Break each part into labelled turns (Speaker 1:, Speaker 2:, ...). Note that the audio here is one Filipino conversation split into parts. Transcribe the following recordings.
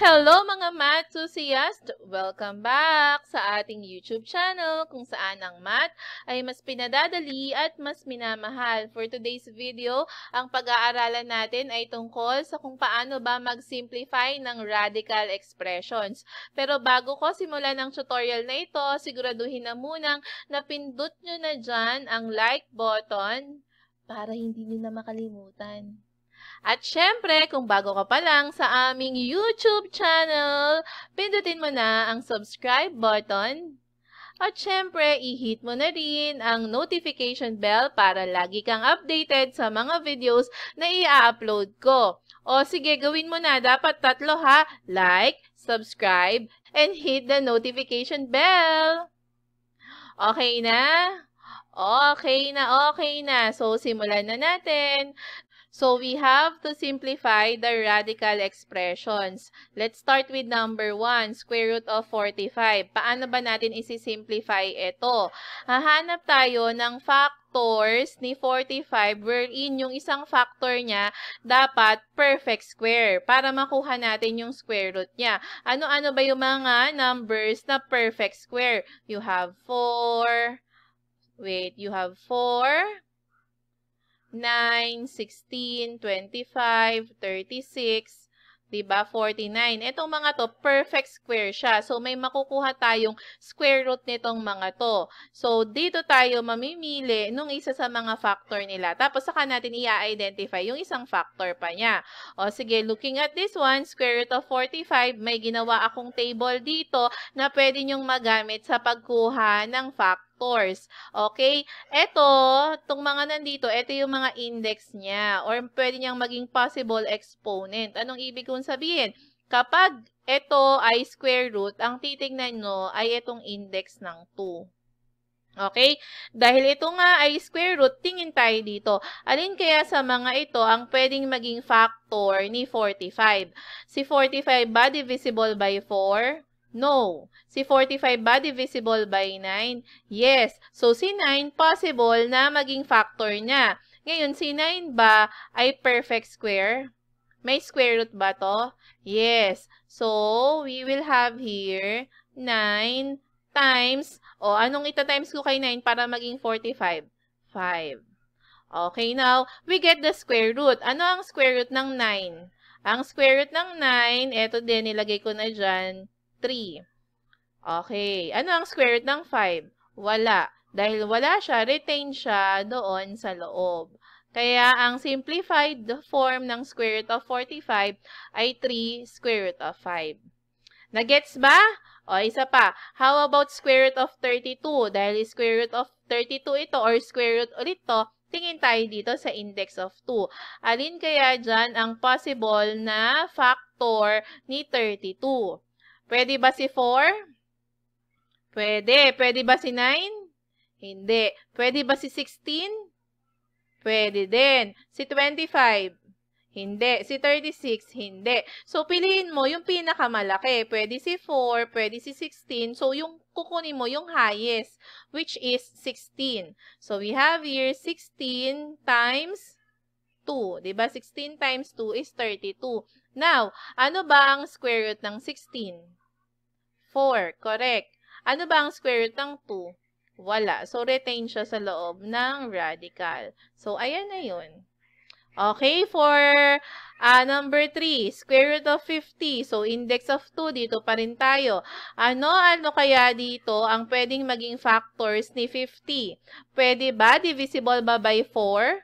Speaker 1: Hello mga math enthusiast! Welcome back sa ating YouTube channel kung saan ang math ay mas pinadadali at mas minamahal. For today's video, ang pag-aaralan natin ay tungkol sa kung paano ba mag-simplify ng radical expressions. Pero bago ko simulan ang tutorial na ito, siguraduhin na munang napindot nyo na dyan ang like button para hindi nyo na makalimutan. At syempre, kung bago ka pa lang sa aming YouTube channel, pindutin mo na ang subscribe button. At syempre, i-hit mo na rin ang notification bell para lagi kang updated sa mga videos na i-upload ko. O sige, gawin mo na. Dapat tatlo ha. Like, subscribe, and hit the notification bell. Okay na? Okay na, okay na. So, simulan na natin. So we have to simplify the radical expressions. Let's start with number 1, square root of 45. Paano ba natin isi-simplify ito? Hahanap tayo ng factors ni 45 wherein yung isang factor niya dapat perfect square para makuha natin yung square root niya. Ano-ano ba yung mga numbers na perfect square? You have 4. Wait, you have 4. 9, 16, 25, 36, 'di ba? 49. Etong mga to, perfect square siya. So may makukuha tayong square root nitong mga to. So dito tayo mamimili nung isa sa mga factor nila. Tapos saka natin i-identify yung isang factor pa niya. O sige, looking at this one, square root of 45, may ginawa akong table dito na pwede niyong magamit sa pagkuha ng factor course. Okay? Ito, itong mga nandito, ito yung mga index niya or pwede niyang maging possible exponent. Anong ibig kong sabihin? Kapag ito ay square root, ang titignan nyo ay itong index ng 2. Okay? Dahil ito nga ay square root, tingin tayo dito. Alin kaya sa mga ito ang pwedeng maging factor ni 45? Si 45 ba divisible by 4? No. Si 45 ba divisible by 9? Yes. So, si 9, possible na maging factor niya. Ngayon, si 9 ba ay perfect square? May square root ba to? Yes. So, we will have here 9 times, o anong ita-times ko kay 9 para maging 45? 5. Okay, now, we get the square root. Ano ang square root ng 9? Ang square root ng 9, eto din, nilagay ko na dyan, 3. Okay. Ano ang square root ng 5? Wala. Dahil wala siya, retain siya doon sa loob. Kaya ang simplified form ng square root of 45 ay 3 square root of 5. Nagets ba? O, isa pa. How about square root of 32? Dahil square root of 32 ito or square root ulit to, tingin tayo dito sa index of 2. Alin kaya dyan ang possible na factor ni 32? Pwede ba si 4? Pwede. Pwede ba si 9? Hindi. Pwede ba si 16? Pwede din. Si 25? Hindi. Si 36, hindi. So, piliin mo yung pinakamalaki. Pwede si 4, pwede si 16. So, yung kukunin mo yung highest, which is 16. So, we have here 16 times 2. ba diba? 16 times 2 is 32. Now, ano ba ang square root ng 16? 4. Correct. Ano ba ang square root ng 2? Wala. So, retain siya sa loob ng radical. So, ayan na yun. Okay, for uh, number 3, square root of 50. So, index of 2, dito pa rin tayo. Ano, ano kaya dito ang pwedeng maging factors ni 50? Pwede ba? Divisible ba by 4?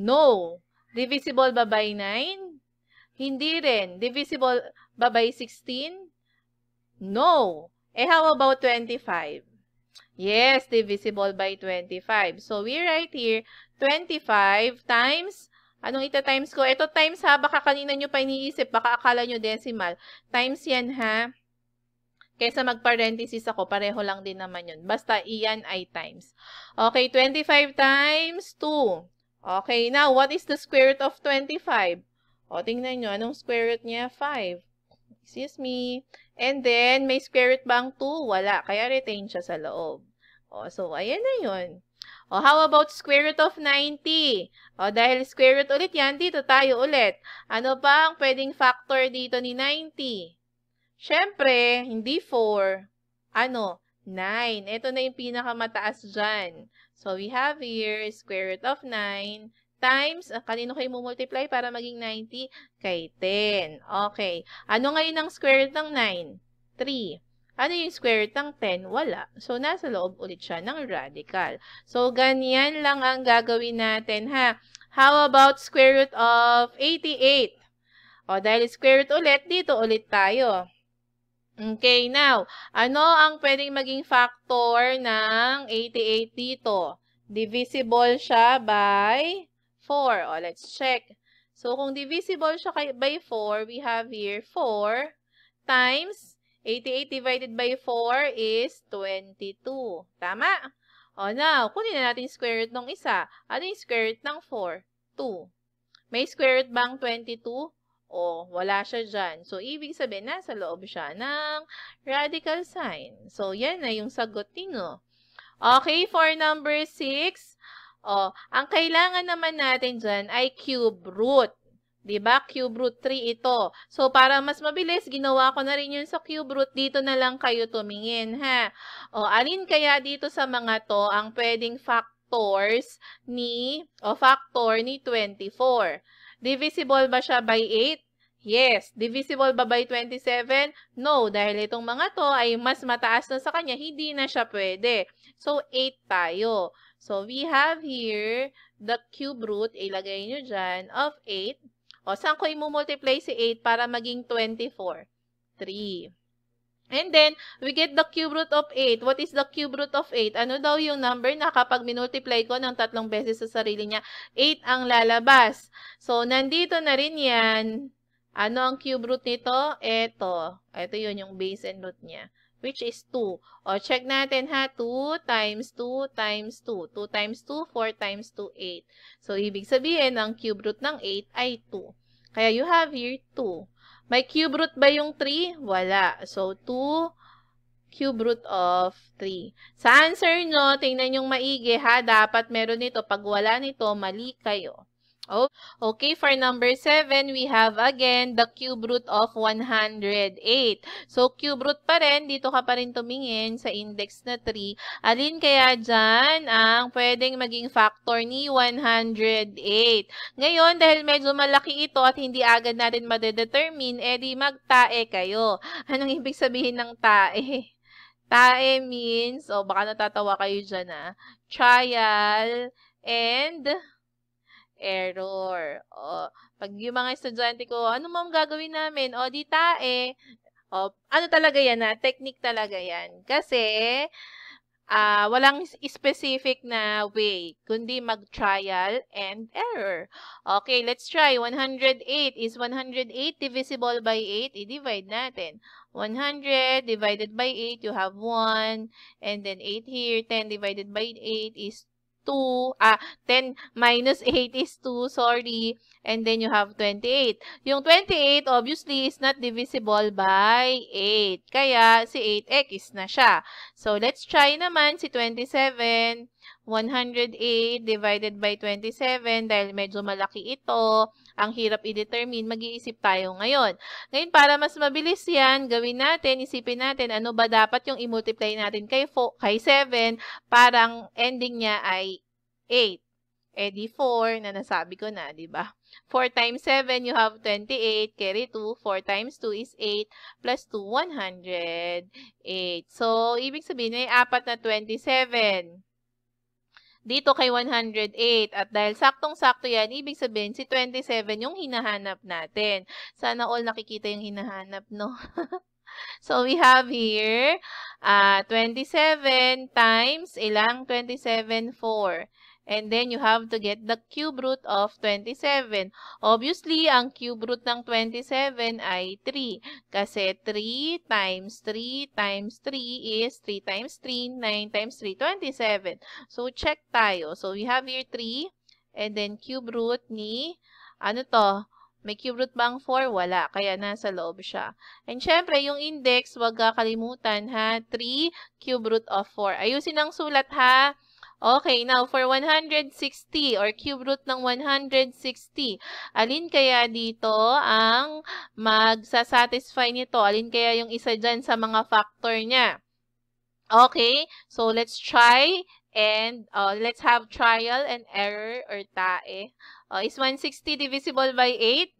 Speaker 1: No. Divisible ba by 9? Hindi rin. Divisible ba by 16? No. Eh, how about 25? Yes, divisible by 25. So, we write here, 25 times, anong ita times ko? Ito times ha, baka kanina nyo pa iniisip, baka akala nyo decimal. Times yan ha. Kesa mag-parenthesis ako, pareho lang din naman yun. Basta iyan ay times. Okay, 25 times 2. Okay, now, what is the square root of 25? O, tingnan nyo, anong square root niya? 5. Excuse me. And then, may square root bang 2? Wala. Kaya retain siya sa loob. O, so, ayan na yun. O, how about square root of 90? O, dahil square root ulit yan, dito tayo ulit. Ano ba ang pwedeng factor dito ni 90? Siyempre, hindi 4. Ano? 9. Ito na yung pinakamataas dyan. So, we have here square root of 9 times, ah, kanino kayo mumultiply para maging 90? Kay 10. Okay. Ano ngayon ang square root ng 9? 3. Ano yung square root ng 10? Wala. So, nasa loob ulit siya ng radical. So, ganyan lang ang gagawin natin, ha? How about square root of 88? O, dahil square root ulit, dito ulit tayo. Okay, now, ano ang pwedeng maging factor ng 88 dito? Divisible siya by 4. O, let's check. So, kung divisible siya by 4, we have here 4 times 88 divided by 4 is 22. Tama? O, oh, now, kunin na natin square root ng isa. Ano yung square root ng 4? 2. May square root bang 22? O, wala siya dyan. So, ibig sabihin, nasa loob siya ng radical sign. So, yan na yung sagot ninyo. Okay, for number 6, Oh, ang kailangan naman natin dyan ay cube root. 'Di ba? Cube root 3 ito. So para mas mabilis, ginawa ko na rin 'yun sa cube root. Dito na lang kayo tumingin, ha. O oh, alin kaya dito sa mga 'to ang pwedeng factors ni o oh, factor ni 24? Divisible ba siya by 8? Yes. Divisible ba by 27? No, dahil itong mga 'to ay mas mataas na sa kanya, hindi na siya pwede. So 8 tayo. So, we have here the cube root, ilagay nyo dyan, of 8. O, saan ko i-multiply si 8 para maging 24? 3. And then, we get the cube root of 8. What is the cube root of 8? Ano daw yung number na kapag minultiply ko ng tatlong beses sa sarili niya, 8 ang lalabas. So, nandito na rin yan. Ano ang cube root nito? Ito. Ito yun, yung base and root niya which is 2. O, check natin ha, 2 times 2 times 2. 2 times 2, 4 times 2, 8. So, ibig sabihin, ang cube root ng 8 ay 2. Kaya you have here 2. May cube root ba yung 3? Wala. So, 2 cube root of 3. Sa answer nyo, tingnan yung maigi ha, dapat meron nito. Pag wala nito, mali kayo. Oh, okay, for number 7, we have again the cube root of 108. So, cube root pa rin, dito ka pa rin tumingin sa index na 3. Alin kaya dyan ang pwedeng maging factor ni 108? Ngayon, dahil medyo malaki ito at hindi agad natin madedetermine, edi magtae kayo. Anong ibig sabihin ng tae? Tae means, o oh, baka natatawa kayo dyan ah, trial and error. O, pag yung mga estudyante ko, ano ma'am gagawin namin? O, di tae. O, ano talaga yan na? Ah, technique talaga yan. Kasi, uh, walang specific na way, kundi mag-trial and error. Okay, let's try. 108. Is 108 divisible by 8? I-divide natin. 100 divided by 8, you have 1. And then 8 here. 10 divided by 8 is 2. Ah, 10 minus 8 is 2. Sorry. And then you have 28. Yung 28, obviously, is not divisible by 8. Kaya, si 8x na siya. So, let's try naman si 27. 108 divided by 27 dahil medyo malaki ito ang hirap i-determine, mag-iisip tayo ngayon. Ngayon, para mas mabilis yan, gawin natin, isipin natin ano ba dapat yung i-multiply natin kay, 4, kay 7 parang ending niya ay 8. Eh 4 na nasabi ko na, di ba? 4 times 7, you have 28. Carry 2. 4 times 2 is 8. Plus 2, 108. So, ibig sabihin, may apat na 27 dito kay 108. At dahil saktong-sakto yan, ibig sabihin si 27 yung hinahanap natin. Sana all nakikita yung hinahanap, no? so, we have here uh, ah, 27 times ilang 27, 4. And then, you have to get the cube root of 27. Obviously, ang cube root ng 27 ay 3. Kasi 3 times 3 times 3 is 3 times 3, 9 times 3, 27. So, check tayo. So, we have here 3. And then, cube root ni, ano to? May cube root bang 4? Wala. Kaya nasa loob siya. And syempre, yung index, huwag kakalimutan ha. 3 cube root of 4. Ayusin ang sulat ha. Okay, now for 160 or cube root ng 160, alin kaya dito ang magsasatisfy nito? Alin kaya yung isa dyan sa mga factor niya? Okay, so let's try and uh, let's have trial and error or tae. Uh, is 160 divisible by 8?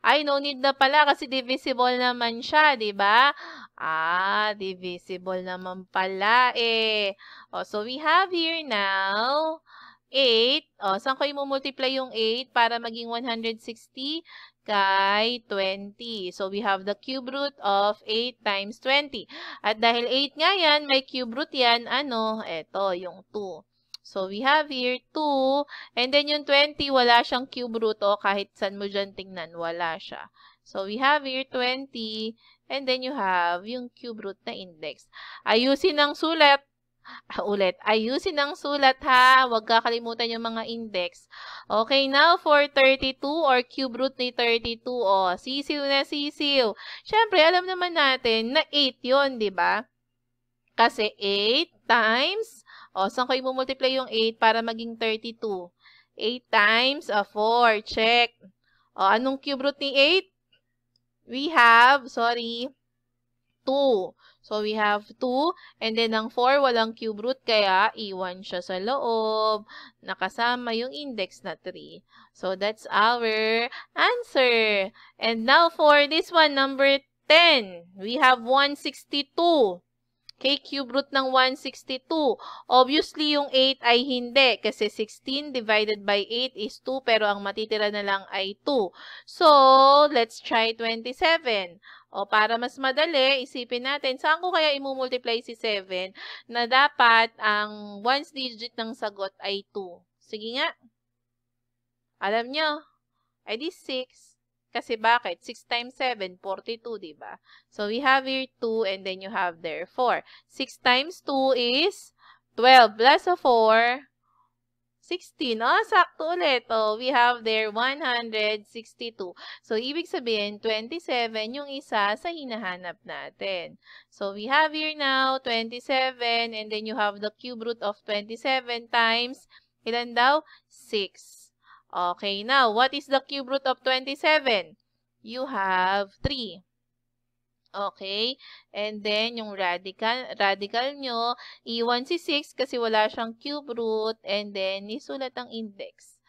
Speaker 1: Ay, no need na pala kasi divisible naman siya, di ba? Ah, divisible naman pala eh. Oh, so we have here now 8. Oh, saan ko i-multiply yung 8 para maging 160? kay 20. So, we have the cube root of 8 times 20. At dahil 8 nga yan, may cube root yan, ano, Ito, yung 2. So, we have here 2. And then yung 20, wala siyang cube root. O, oh, kahit saan mo dyan tingnan, wala siya. So, we have here 20. And then you have yung cube root na index. Ayusin ang sulat. Ah, ulit. Ayusin ang sulat ha. Huwag kakalimutan yung mga index. Okay, now for 32 or cube root ni 32. O, sisiw na sisiw. Siyempre, alam naman natin na 8 yun, ba diba? Kasi 8 times o, oh, saan ko i-multiply yung 8 para maging 32? 8 times a 4. Check. O, oh, anong cube root ni 8? We have, sorry, 2. So, we have 2. And then, ang 4, walang cube root, kaya iwan siya sa loob. Nakasama yung index na 3. So, that's our answer. And now, for this one, number 10, we have 162 k cube root ng 162. Obviously, yung 8 ay hindi kasi 16 divided by 8 is 2 pero ang matitira na lang ay 2. So, let's try 27. O, para mas madali, isipin natin, saan ko kaya imumultiply si 7 na dapat ang 1's digit ng sagot ay 2? Sige nga. Alam nyo, ay di 6. Kasi bakit? 6 times 7, 42, di ba? So, we have here 2 and then you have there 4. 6 times 2 is 12 plus 4, 16. Oh, sakto ulit. Oh, we have there 162. So, ibig sabihin, 27 yung isa sa hinahanap natin. So, we have here now 27 and then you have the cube root of 27 times, ilan daw? 6. Okay, now, what is the cube root of 27? You have 3. Okay? And then, yung radical, radical nyo, iwan si 6 kasi wala siyang cube root. And then, isulat ang index.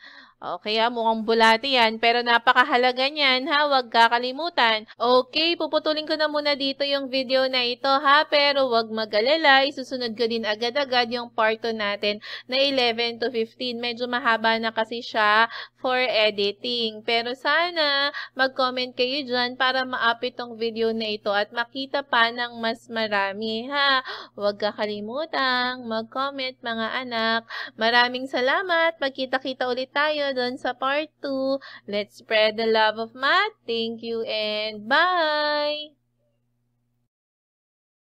Speaker 1: Okay oh, ha, mukhang bulati yan, pero napakahalaga niyan ha, huwag kakalimutan. Okay, puputulin ko na muna dito yung video na ito ha, pero huwag magalala, isusunod ko din agad-agad yung part 2 natin na 11 to 15. Medyo mahaba na kasi siya for editing. Pero sana mag-comment kayo dyan para maapit tong video na ito at makita pa ng mas marami ha. Huwag kakalimutan mag-comment mga anak. Maraming salamat, magkita-kita ulit tayo do dun sa part 2. Let's spread the love of math. Thank you and bye!